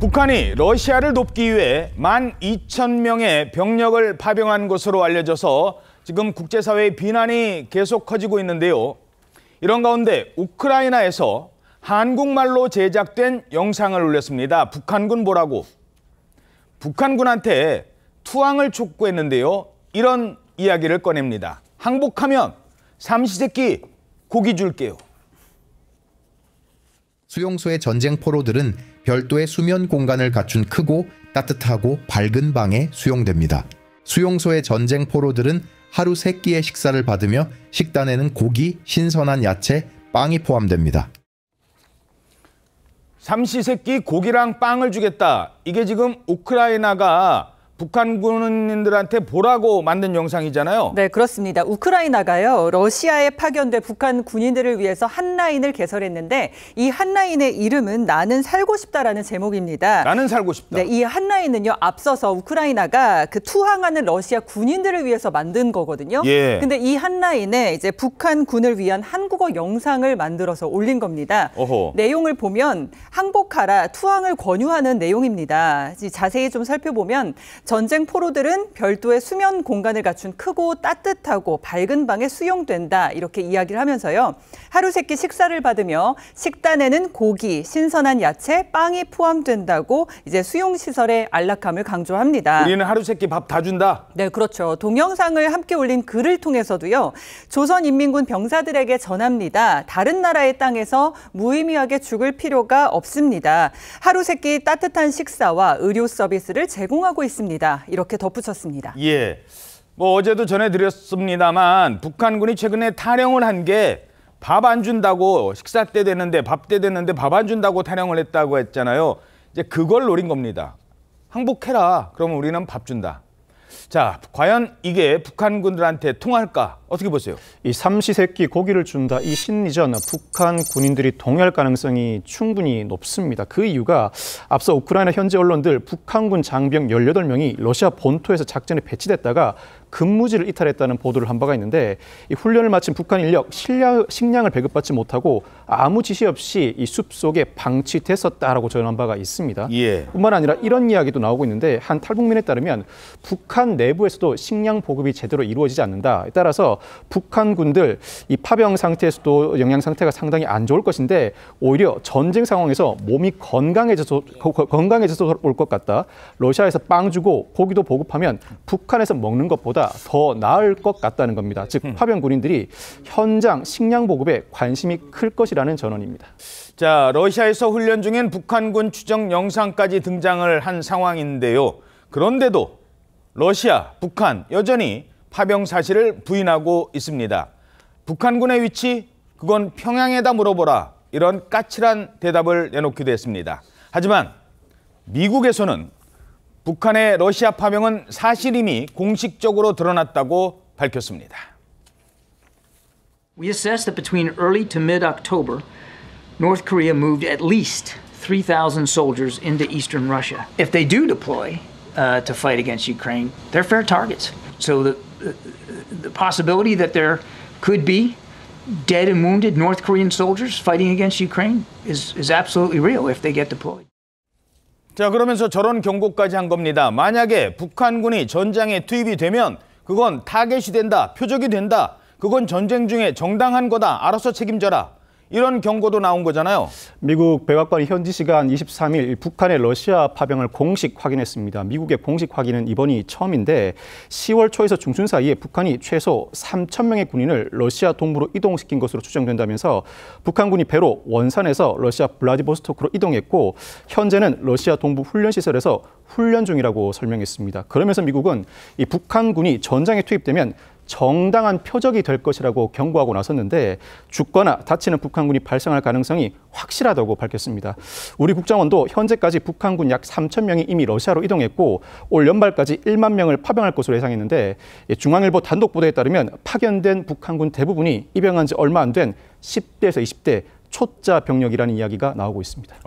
북한이 러시아를 돕기 위해 1만 2천 명의 병력을 파병한 것으로 알려져서 지금 국제사회의 비난이 계속 커지고 있는데요. 이런 가운데 우크라이나에서 한국말로 제작된 영상을 올렸습니다. 북한군 보라고. 북한군한테 투항을 촉구했는데요. 이런 이야기를 꺼냅니다. 항복하면 삼시세끼 고기 줄게요. 수용소의 전쟁포로들은 별도의 수면 공간을 갖춘 크고 따뜻하고 밝은 방에 수용됩니다. 수용소의 전쟁포로들은 하루 3끼의 식사를 받으며 식단에는 고기, 신선한 야채, 빵이 포함됩니다. 삼시세끼 고기랑 빵을 주겠다. 이게 지금 우크라이나가 북한 군인들한테 보라고 만든 영상이잖아요. 네, 그렇습니다. 우크라이나가요. 러시아에 파견된 북한 군인들을 위해서 한 라인을 개설했는데 이 한 라인의 이름은 나는 살고 싶다라는 제목입니다. 나는 살고 싶다. 네, 이 한 라인은요. 앞서서 우크라이나가 그 투항하는 러시아 군인들을 위해서 만든 거거든요. 예. 근데 이 한 라인에 이제 북한 군을 위한 한국어 영상을 만들어서 올린 겁니다. 어허. 내용을 보면 항복하라 투항을 권유하는 내용입니다. 자세히 좀 살펴보면 전쟁 포로들은 별도의 수면 공간을 갖춘 크고 따뜻하고 밝은 방에 수용된다 이렇게 이야기를 하면서요. 하루 세끼 식사를 받으며 식단에는 고기, 신선한 야채, 빵이 포함된다고 이제 수용 시설의 안락함을 강조합니다. 우리는 하루 세끼 밥 다 준다. 네, 그렇죠. 동영상을 함께 올린 글을 통해서도요. 조선인민군 병사들에게 전합니다. 다른 나라의 땅에서 무의미하게 죽을 필요가 없습니다. 하루 세끼 따뜻한 식사와 의료 서비스를 제공하고 있습니다. 있습니다. 이렇게 덧붙였습니다. 예. 뭐 어제도 전해드렸습니다만 북한군이 최근에 타령을 한 게 밥 안 준다고 식사 때 되는데 밥때 되는데 밥 안 준다고 타령을 했다고 했잖아요. 이제 그걸 노린 겁니다. 항복해라. 그러면 우리는 밥 준다. 자, 과연 이게 북한군들한테 통할까? 어떻게 보세요? 이 삼시세끼 고기를 준다 이 신리전 북한 군인들이 동의할 가능성이 충분히 높습니다. 그 이유가 앞서 우크라이나 현지 언론들 북한군 장병 18명이 러시아 본토에서 작전에 배치됐다가 근무지를 이탈했다는 보도를 한 바가 있는데 이 훈련을 마친 북한 인력 식량, 식량을 배급받지 못하고 아무 지시 없이 이 숲속에 방치됐었다라고 전한 바가 있습니다. 예. 뿐만 아니라 이런 이야기도 나오고 있는데 한 탈북민에 따르면 북한 내부에서도 식량 보급이 제대로 이루어지지 않는다. 따라서 북한군들 이 파병 상태에서도 영양 상태가 상당히 안 좋을 것인데 오히려 전쟁 상황에서 몸이 건강해져서 건강해져서 올 것 같다. 러시아에서 빵 주고 고기도 보급하면 북한에서 먹는 것보다 더 나을 것 같다는 겁니다. 즉 음. 파병 군인들이 현장 식량 보급에 관심이 클 것이라는 전언입니다. 자, 러시아에서 훈련 중인 북한군 추정 영상까지 등장을 한 상황인데요. 그런데도 러시아, 북한 여전히 파병 사실을 부인하고 있습니다. 북한군의 위치 그건 평양에다 물어보라 이런 까칠한 대답을 내놓기도 했습니다. 하지만 미국에서는 북한의 러시아 파병은 사실임이 공식적으로 드러났다고 밝혔습니다. We assess that between early to mid-October, North Korea moved at least 3,000 soldiers into eastern Russia. If they do deploy uh, to fight against Ukraine, they're fair targets. So the, the possibility that there could be dead and wounded North Korean soldiers fighting against Ukraine is, is absolutely real if they get deployed. 자, 그러면서 저런 경고까지 한 겁니다. 만약에 북한군이 전장에 투입이 되면 그건 타겟이 된다, 표적이 된다, 그건 전쟁 중에 정당한 거다, 알아서 책임져라. 이런 경고도 나온 거잖아요. 미국 백악관이 현지 시간 23일 북한의 러시아 파병을 공식 확인했습니다. 미국의 공식 확인은 이번이 처음인데 10월 초에서 중순 사이에 북한이 최소 3천 명의 군인을 러시아 동부로 이동시킨 것으로 추정된다면서 북한군이 배로 원산에서 러시아 블라디보스토크로 이동했고 현재는 러시아 동부 훈련 시설에서 훈련 중이라고 설명했습니다. 그러면서 미국은 이 북한군이 전장에 투입되면 정당한 표적이 될 것이라고 경고하고 나섰는데 죽거나 다치는 북한군이 발생할 가능성이 확실하다고 밝혔습니다. 우리 국정원도 현재까지 북한군 약 3천 명이 이미 러시아로 이동했고 올 연말까지 1만 명을 파병할 것으로 예상했는데 예, 중앙일보 단독 보도에 따르면 파견된 북한군 대부분이 입양한 지 얼마 안 된 10대에서 20대 초짜 병력이라는 이야기가 나오고 있습니다.